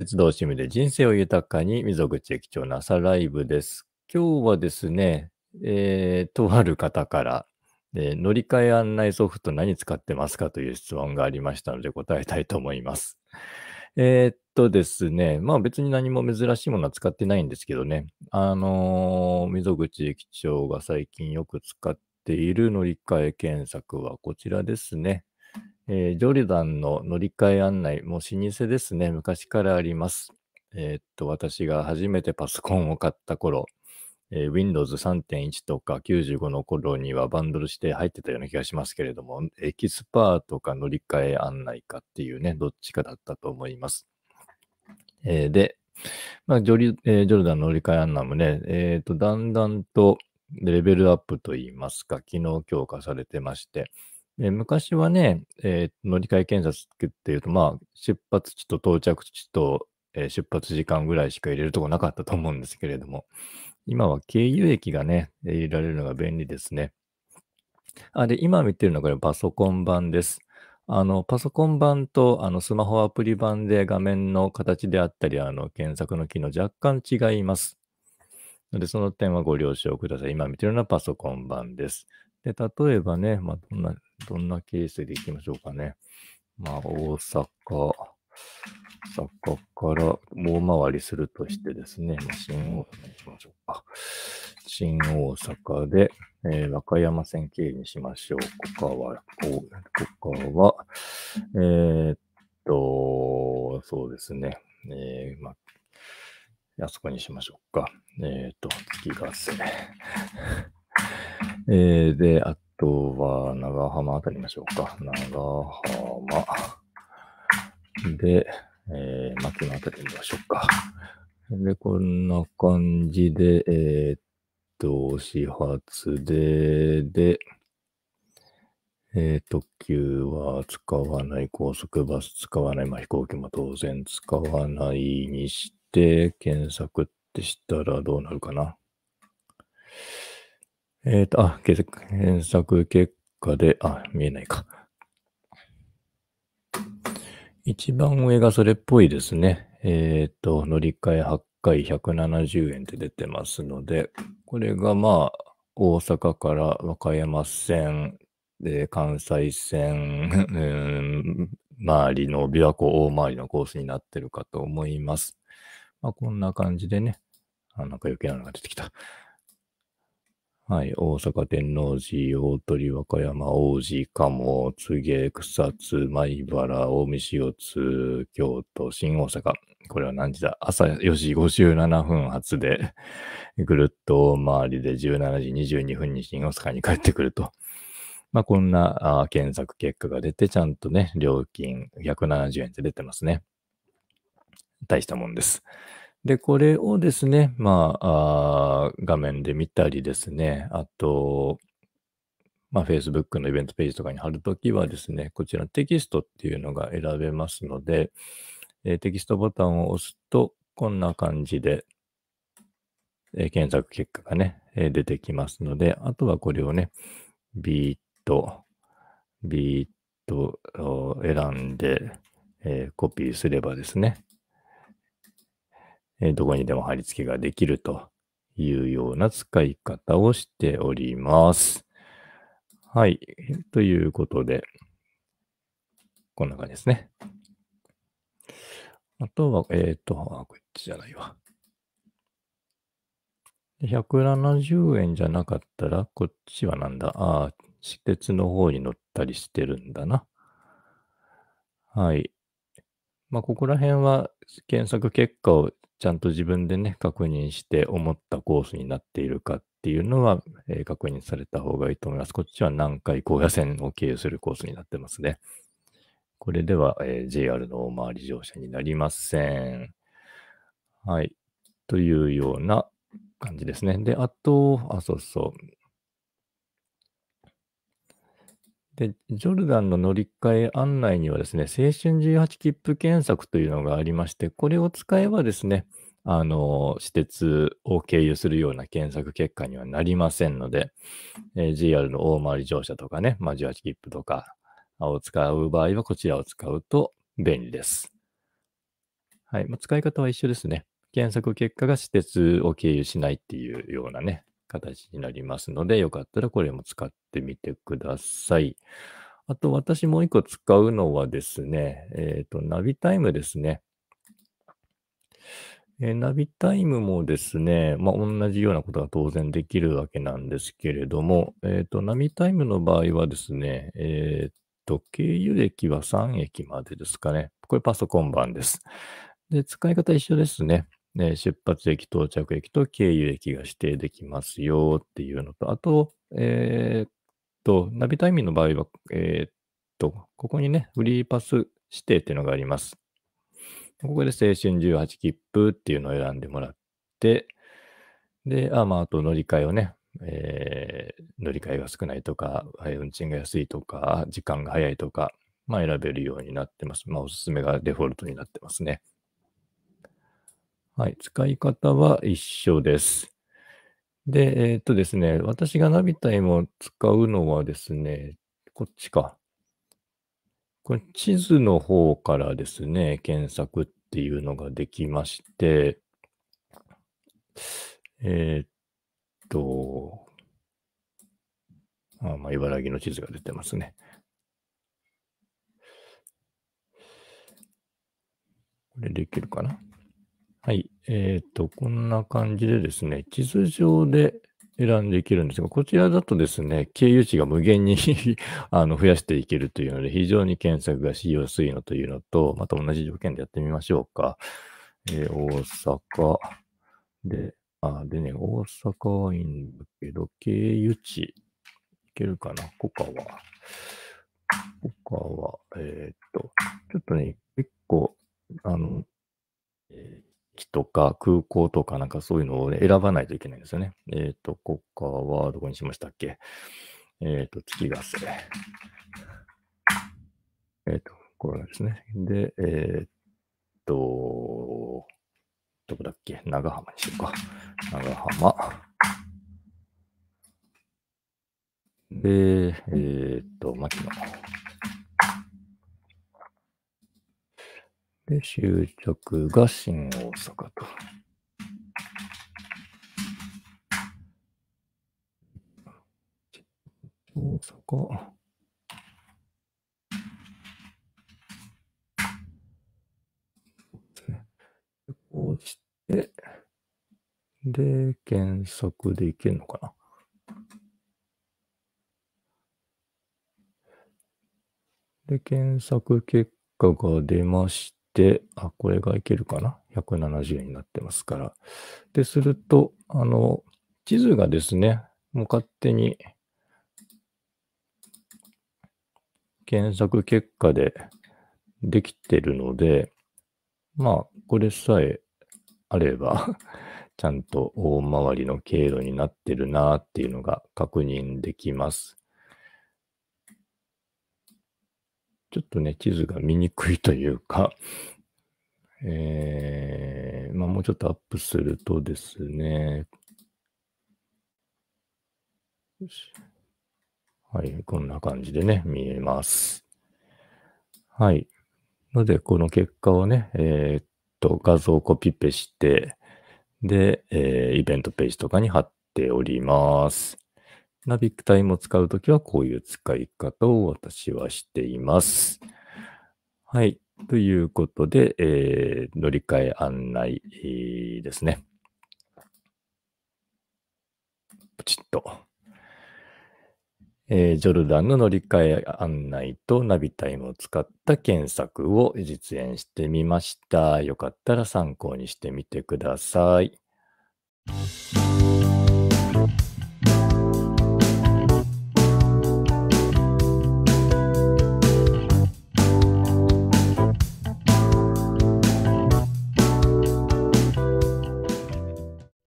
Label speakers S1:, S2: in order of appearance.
S1: 鉄道趣味で人生を豊かに溝口駅長の朝ライブです。今日はですね、えー、とある方から、えー、乗り換え案内ソフト何使ってますかという質問がありましたので答えたいと思います。えー、っとですね、まあ別に何も珍しいものは使ってないんですけどね、あの溝口駅長が最近よく使っている乗り換え検索はこちらですね。えー、ジョルダンの乗り換え案内、もう老舗ですね。昔からあります。えー、っと、私が初めてパソコンを買った頃、えー、Windows 3.1とか95の頃にはバンドルして入ってたような気がしますけれども、エキスパートか乗り換え案内かっていうね、どっちかだったと思います。えー、で、まあジョリ、えー、ジョルダン乗り換え案内もね、えっ、と、だんだんとレベルアップといいますか、機能強化されてまして、で昔はね、えー、乗り換え検査っていうと、まあ、出発地と到着地と、えー、出発時間ぐらいしか入れるとこなかったと思うんですけれども、今は経由駅がね、入れられるのが便利ですね。あ、で、今見てるのがパソコン版です。あの、パソコン版とあのスマホアプリ版で画面の形であったり、あの、検索の機能若干違います。ので、その点はご了承ください。今見てるのはパソコン版です。で、例えばね、まあ、どんなどんなケースでいきましょうかね。まあ、大阪、大阪から大回りするとしてですね、まあ、新大阪にしましょうか。新大阪で、えー、和歌山線経由にしましょう。ここは、ここは、えー、っと、そうですね。えー、まああそこにしましょうか。えっ、と、月ヶ瀬。えー、で、あとは、長浜あたりましょうか。長浜。で、えー、牧野あたり見ましょうか。で、こんな感じで、えー、っと、始発で、で、えー、特急は使わない、高速バス使わない、まあ、飛行機も当然使わないにして、検索ってしたらどうなるかな。えっ、ー、と、あ、検索結果で、あ、見えないか。一番上がそれっぽいですね。えっ、ー、と、乗り換え8回170円って出てますので、これがまあ、大阪から和歌山線、で関西線、うん、周りの琵琶湖大回りのコースになってるかと思います。まあ、こんな感じでね、あなんか余計なのが出てきた。はい、大阪天王寺、大鳥和歌山、王子、鴨、柘植、草津、米原、大見塩津、京都、新大阪。これは何時だ朝4時57分発で、ぐるっと回りで17時22分に新大阪に帰ってくると。まあ、こんな検索結果が出て、ちゃんとね、料金170円って出てますね。大したもんです。で、これをですね、まあ、あ画面で見たりですね、あと、まあ、Facebook のイベントページとかに貼るときはですね、こちらテキストっていうのが選べますので、えー、テキストボタンを押すと、こんな感じで、えー、検索結果がね、えー、出てきますので、あとはこれをね、ビート、ビートを選んで、えコピーすればですね、えどこにでも貼り付けができるというような使い方をしております。はい。ということで、こんな感じですね。あとは、えっ、ー、と、あ、こっちじゃないわ。170円じゃなかったら、こっちはなんだああ、私鉄の方に乗ったりしてるんだな。はい。まあ、ここら辺は検索結果をちゃんと自分でね、確認して思ったコースになっているかっていうのは、えー、確認された方がいいと思います。こっちは南海高野線を経由するコースになってますね。これでは、えー、JR の大回り乗車になりません。はい。というような感じですね。で、あと、あ、そうそう。で、ジョルダンの乗り換え案内にはですね、青春18切符検索というのがありまして、これを使えばですね、あの、私鉄を経由するような検索結果にはなりませんので、えー、r の大回り乗車とかね、まあ、18切符とかを使う場合は、こちらを使うと便利です。はい。ま使い方は一緒ですね。検索結果が私鉄を経由しないっていうようなね、形になりますので、よかったらこれも使ってみてください。あと、私もう一個使うのはですね、えっ、ー、と、ナビタイムですね。えー、ナビタイムもですね、まあ、同じようなことが当然できるわけなんですけれども、えっ、ー、と、ナビタイムの場合はですね、えっ、と、経由駅は3駅までですかね。これパソコン版です。で、使い方一緒ですね。ね、出発駅、到着駅と経由駅が指定できますよっていうのと、あと、えー、っと、ナビタイミングの場合は、えー、っと、ここにね、フリーパス指定っていうのがあります。ここで青春18切符っていうのを選んでもらって、で、あ、まあ、あと乗り換えをね、えー、乗り換えが少ないとか、運賃が安いとか、時間が早いとか、まあ、選べるようになってます。まあ、おすすめがデフォルトになってますね。はい、使い方は一緒です。で、えー、っとですね、私がナビタイムを使うのはですね、こっちか。これ地図の方からですね、検索っていうのができまして、えー、っと、あまあ、茨城の地図が出てますね。これできるかなはい。えっ、ー、と、こんな感じでですね、地図上で選んでいけるんですが、こちらだとですね、経由値が無限に あの増やしていけるというので、非常に検索がしやすいのというのと、また同じ条件でやってみましょうか。えー、大阪で、あ、でね、大阪はいいんだけど、経由値、いけるかなコカは。コカは、えー、っと、ちょっとね、結構、あの、えーとか空港とかなんかそういうのを、選ばないといけないんですよね。えっ、ー、と、ここはどこにしましたっけえっ、ー、と、月がせ。えっ、ー、と、これですね。で、えっ、と、どこだっけ長浜にしようか。長浜。で、えっ、と、牧野。で、終着が新大阪と。大阪。こうして、で、検索でいけるのかな。で、検索結果が出ました。て、あ、これがいけるかな。170になってますから。で、すると、あの、地図がですね、もう勝手に検索結果でできてるので、まあ、これさえあれば ちゃんと大回りの経路になってるなっていうのが確認できます。ちょっとね、地図が見にくいというか、えー、まあ、もうちょっとアップするとですね、よし。はい、こんな感じでね、見えます。はい。ので、この結果をね、えー、っと、画像をコピペして、で、えー、イベントページとかに貼っております。ナビタイムを使うときはこういう使い方を私はしています。はい。ということで、えー、乗り換え案内ですね。ポチッと。えー、ジョルダンの乗り換え案内とナビタイムを使った検索を実演してみました。よかったら参考にしてみてください。